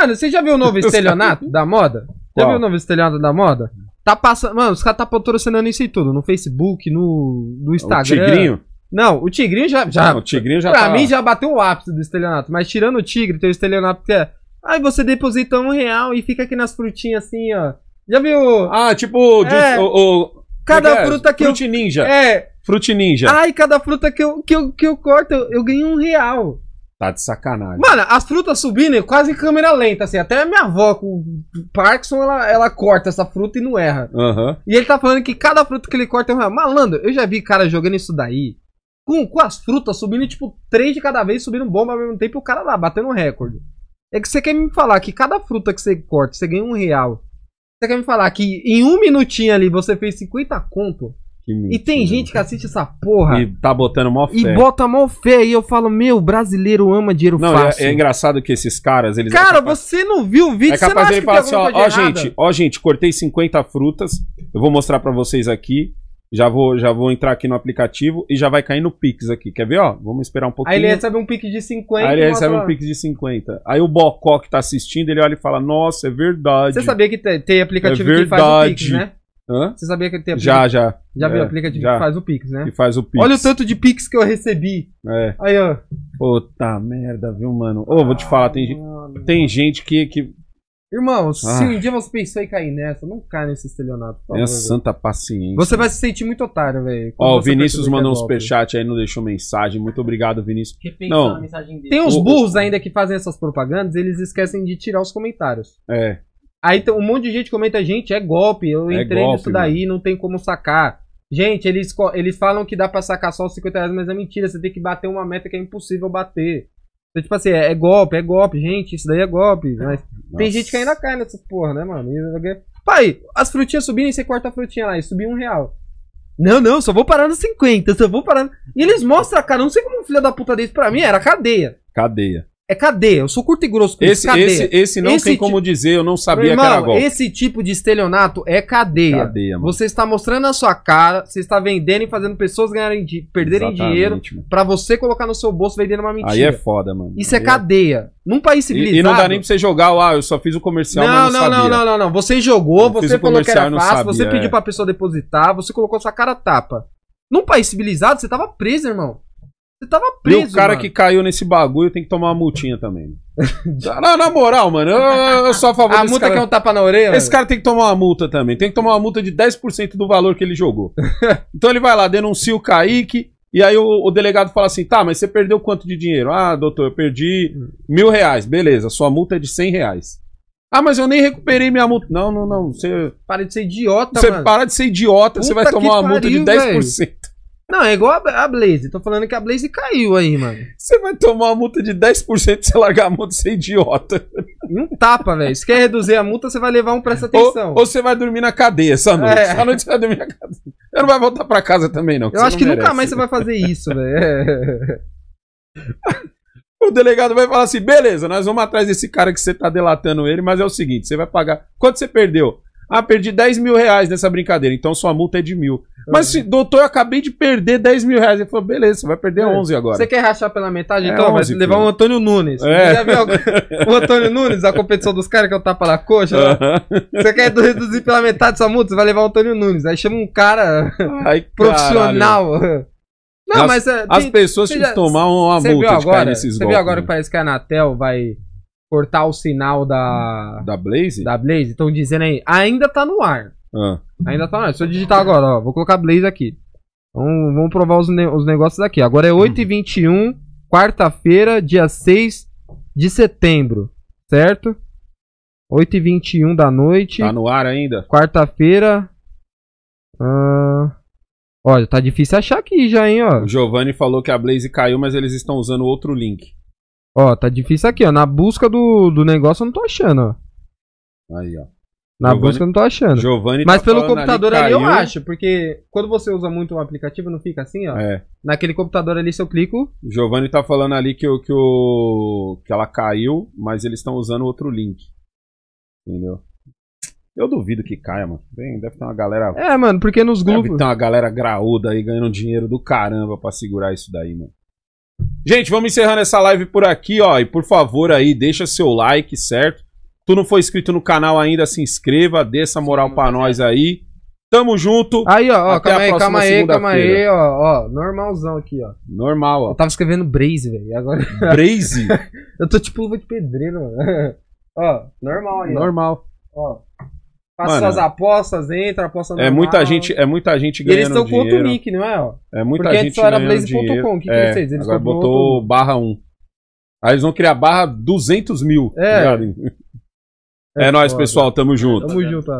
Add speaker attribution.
Speaker 1: Mano, você já viu o novo estelionato da moda? Já viu o novo estelionato da moda? Tá passando. Mano, os caras tá patrocinando isso e tudo. No Facebook, no, no Instagram. O Tigrinho? Não, o Tigrinho já. já não, o Tigrinho já pra tá... mim já bateu o ápice do estelionato. Mas tirando o Tigre, tem o estelionato que é. Aí você deposita um real e fica aqui nas frutinhas assim, ó. Já viu? Ah, tipo. É, o, o, cada é que é? fruta que Fruit eu. Ninja. É. Fruit Ninja. Ai, cada fruta que eu, que eu, que eu corto, eu, eu ganho um real. Tá de sacanagem. Mano, as frutas subindo quase câmera lenta, assim. Até a minha avó com Parkinson, ela, ela corta essa fruta e não erra. Uhum. E ele tá falando que cada fruta que ele corta é uma. Malandro, eu já vi cara jogando isso daí. Com, com as frutas subindo, tipo, três de cada vez, subindo bomba ao mesmo tempo, o cara lá batendo um recorde. É que você quer me falar que cada fruta que você corta, você ganha um real. Você quer me falar que em um minutinho ali você fez 50 conto? e tem gente que assiste essa porra.
Speaker 2: E tá botando mó fé. E bota
Speaker 1: mó fé. E eu falo, meu, brasileiro ama dinheiro não, fácil. É, é
Speaker 2: engraçado que esses caras, eles. Cara, é capaz...
Speaker 1: você não viu o vídeo, é capaz você não de falar assim, ó, ó gente,
Speaker 2: ó, gente, cortei 50 frutas. Eu vou mostrar para vocês aqui. Já vou, já vou entrar aqui no aplicativo e já vai cair no Pix aqui. Quer ver, ó? Vamos esperar um pouquinho. Aí ele recebe
Speaker 1: um Pix de 50. Aí ele recebe um
Speaker 2: Pix de 50. Aí o Bocó que tá assistindo, ele olha e fala, nossa, é verdade. Você sabia que tem aplicativo é verdade. que faz o Pix, é né? Hã? Você sabia que ele tem Já, já. Já viu o é, aplicativo já. que faz o Pix, né? Que faz o Pix. Olha o tanto de Pix que eu recebi. É. Aí, ó. Puta merda, viu, mano? Ô, oh, vou te falar, tem, gente, ah, tem gente que, que. Irmão, ah. se um
Speaker 1: dia você pensou em cair nessa, não cai nesse estelionato. Minha santa paciência. Você vai se sentir muito otário, velho. Ó, o Vinícius é mandou um superchat
Speaker 2: aí, não deixou mensagem. Muito obrigado, Vinícius. Que não. Tem uns burros
Speaker 1: ainda que fazem essas propagandas, eles esquecem de tirar os comentários. É. Aí um monte de gente comenta, gente, é golpe, eu é entrei golpe, nisso daí, mano. não tem como sacar. Gente, eles, eles falam que dá pra sacar só os 50 reais, mas é mentira, você tem que bater uma meta que é impossível bater. Então, tipo assim, é, é golpe, é golpe, gente, isso daí é golpe. É, mas Nossa. tem gente que ainda cai nessa porra, né, mano? E, pai, as frutinhas subirem, você corta a frutinha lá e subiu um real. Não, não, só vou parar nos 50, só vou parar. E eles mostram, cara, não sei como um filho da puta desse pra mim era cadeia. Cadeia. É cadê? Eu sou curto e grosso com esse, Cadê? Esse, esse não esse tem como
Speaker 2: dizer, eu não sabia irmão, que era golpe. Esse
Speaker 1: tipo de estelionato é cadeia. cadeia Você está mostrando a sua cara, você está vendendo e fazendo pessoas ganharem perderem Exatamente, dinheiro para você colocar no seu bolso vendendo uma mentira. Aí é foda, mano. Isso é Aí é cadeia. Num país civilizado. E, e, não dá nem pra
Speaker 2: você jogar, ah, eu só fiz o comercial, não, mas não, não, sabia. não, não, não. Você jogou, eu você falou que era fácil, você pediu é. pra
Speaker 1: pessoa depositar, você colocou sua cara tapa. Num país civilizado, você tava preso, irmão.
Speaker 2: Você tava preso. E o cara mano. que caiu nesse bagulho tem que tomar uma multinha também. na, na moral, mano, eu, eu sou a favor A multa cara. que é um tapa na orelha? Esse cara tem que tomar uma multa também. Tem que tomar uma multa de 10% do valor que ele jogou. então ele vai lá, denuncia o Kaique. E aí o, o, delegado fala assim: tá, mas você perdeu quanto de dinheiro? Ah, doutor, eu perdi hum. mil reais. Beleza, sua multa é de 100 reais. Ah, mas eu nem recuperei minha multa. Não, não, não. Você. Para de ser idiota, você mano. Você para de ser
Speaker 1: idiota, Puta você vai tomar uma pariu, multa de 10%. Véio. Não, é igual a, a Blaze. Tô falando que a Blaze caiu aí, mano. Você vai tomar uma multa de 10% se largar a multa, você é idiota. Não um tapa, velho. Se quer reduzir a multa, você vai levar um, presta atenção. Ou, ou você vai dormir na cadeia essa noite. É. Essa noite você
Speaker 2: vai dormir na cadeia. Eu não vai voltar pra casa também, não. Eu acho que merece. nunca mais você vai
Speaker 1: fazer isso, velho.
Speaker 2: O delegado vai falar assim: beleza, nós vamos atrás desse cara que você tá delatando ele, mas é o seguinte: você vai pagar. Quanto você perdeu? Ah, perdi 10 mil reais nessa brincadeira, então sua multa é de mil. Mas, uhum. doutor, eu acabei de perder 10 mil reais. Ele falou, beleza, você vai perder é. 11 agora. Você quer rachar pela
Speaker 1: metade? É, então, 11, vai levar o um
Speaker 2: Antônio Nunes. É. Já viu o Antônio Nunes, a competição dos caras que eu é tapa na coxa? Uhum. Você quer reduzir pela
Speaker 1: metade sua multa? Você vai levar o Antônio Nunes. Aí chama um cara Ai, profissional.
Speaker 2: Não, as, mas. É, as tem, pessoas têm que tomar uma multa agora, de agora, Você golpes, viu agora que
Speaker 1: parece que a Anatel vai cortar o sinal da. Da Blaze? Da Blaze. Estão dizendo aí. Ainda tá no ar. Ah. Ainda tá no ar. Se eu digitar agora, ó. Vou colocar Blaze aqui. Então, vamos provar os, ne os negócios aqui. Agora é 8h21, quarta-feira, dia 6 de setembro. Certo? 8h21 da noite. Tá no ar ainda? Quarta-feira. Ah. Olha, tá difícil achar aqui já, hein, ó. O
Speaker 2: Giovanni falou que a Blaze caiu, mas eles estão usando outro link.
Speaker 1: Ó, tá difícil aqui, ó. Na busca do, do negócio eu não tô achando, ó.
Speaker 2: Aí, ó. Na Giovani, busca eu não tô achando. Giovani Mas tá pelo computador ali, ali eu acho,
Speaker 1: porque quando você usa muito um aplicativo, não fica assim, ó.
Speaker 2: É. Naquele computador ali, se eu clico. Giovanni tá falando ali que, o, que, o, que ela caiu, mas eles estão usando outro link. Entendeu? Eu duvido que caia, mano. Bem, deve ter uma galera. É, mano, porque nos grupos. Deve ter uma galera graúda aí ganhando dinheiro do caramba pra segurar isso daí, mano. Gente, vamos encerrando essa live por aqui, ó. E por favor aí, deixa seu like, certo? Tu não foi inscrito no canal ainda, se inscreva, dê essa moral para nós é. aí. Tamo junto. Aí, ó, ó calma aí, calma aí, calma aí,
Speaker 1: ó, ó, normalzão aqui, ó.
Speaker 2: Normal, ó. Eu tava
Speaker 1: escrevendo Braze, velho, agora... Braze? eu tô tipo luva de pedreiro, mano. ó, normal aí, Normal. ó. ó. Faz suas apostas, entra, aposta normal. É muita
Speaker 2: gente, é muita gente ganhando dinheiro. eles estão com outro nick, não é? É muita Porque gente só era blaze.com, o que, é, que eles Eles agora botou outro... barra 1. Aí eles vão criar barra 200 mil. É. Tá
Speaker 1: é, é nóis, pessoal. Tamo junto. Tamo junto.